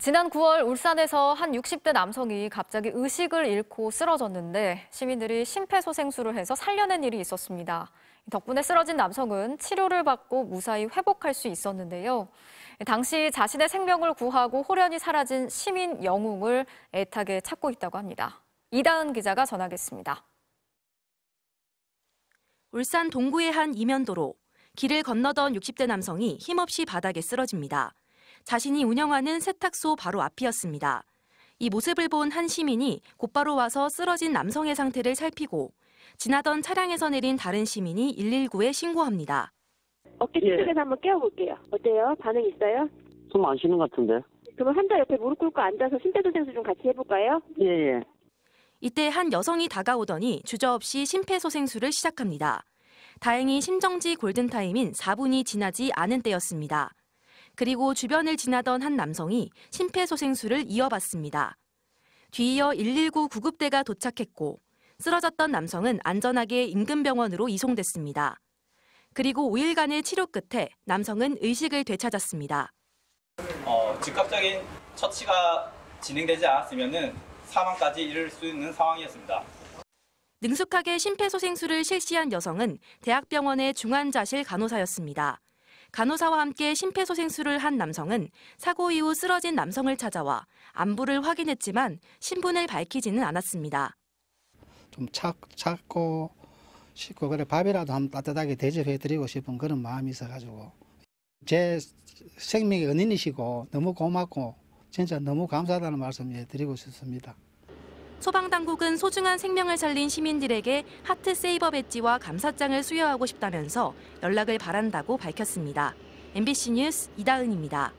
지난 9월 울산에서 한 60대 남성이 갑자기 의식을 잃고 쓰러졌는데 시민들이 심폐소생술을 해서 살려낸 일이 있었습니다. 덕분에 쓰러진 남성은 치료를 받고 무사히 회복할 수 있었는데요. 당시 자신의 생명을 구하고 호련히 사라진 시민 영웅을 애타게 찾고 있다고 합니다. 이다은 기자가 전하겠습니다. 울산 동구의 한 이면도로 길을 건너던 60대 남성이 힘없이 바닥에 쓰러집니다. 자신이 운영하는 세탁소 바로 앞이었습니다. 이 모습을 본 한 시민이 곧바로 와서 쓰러진 남성의 상태를 살피고 지나던 차량에서 내린 다른 시민이 119에 신고합니다. 어깨 쪽에서 예. 한번 깨워볼게요. 어때요? 반응 있어요? 숨안 쉬는 것 같은데. 그럼 한자 옆에 무릎 꿇고 앉아서 심폐소생술 좀 같이 해볼까요? 예예. 예. 이때 한 여성이 다가오더니 주저없이 심폐소생술을 시작합니다. 다행히 심정지 골든타임인 4분이 지나지 않은 때였습니다. 그리고 주변을 지나던 한 남성이 심폐소생술을 이어받습니다. 뒤이어 119 구급대가 도착했고 쓰러졌던 남성은 안전하게 인근병원으로 이송됐습니다. 그리고 5일간의 치료 끝에 남성은 의식을 되찾았습니다. 어, 즉각적인 처치가 진행되지 않았으면 사망까지 이를 수 있는 상황이었습니다. 능숙하게 심폐소생술을 실시한 여성은 대학병원의 중환자실 간호사였습니다. 간호사와 함께 심폐소생술을 한 남성은 사고 이후 쓰러진 남성을 찾아와 안부를 확인했지만 신분을 밝히지는 않았습니다. 좀 착, 착고 싶고 그래 밥이라도 한 따뜻하게 대접해 드리고 싶은 그런 마음이 있어가지고 제 생명의 은인이시고 너무 고맙고 진짜 너무 감사하다는 말씀 예, 드리고 싶습니다. 소방당국은 소중한 생명을 살린 시민들에게 하트 세이버 배지와 감사장을 수여하고 싶다면서 연락을 바란다고 밝혔습니다. MBC 뉴스 이다은입니다.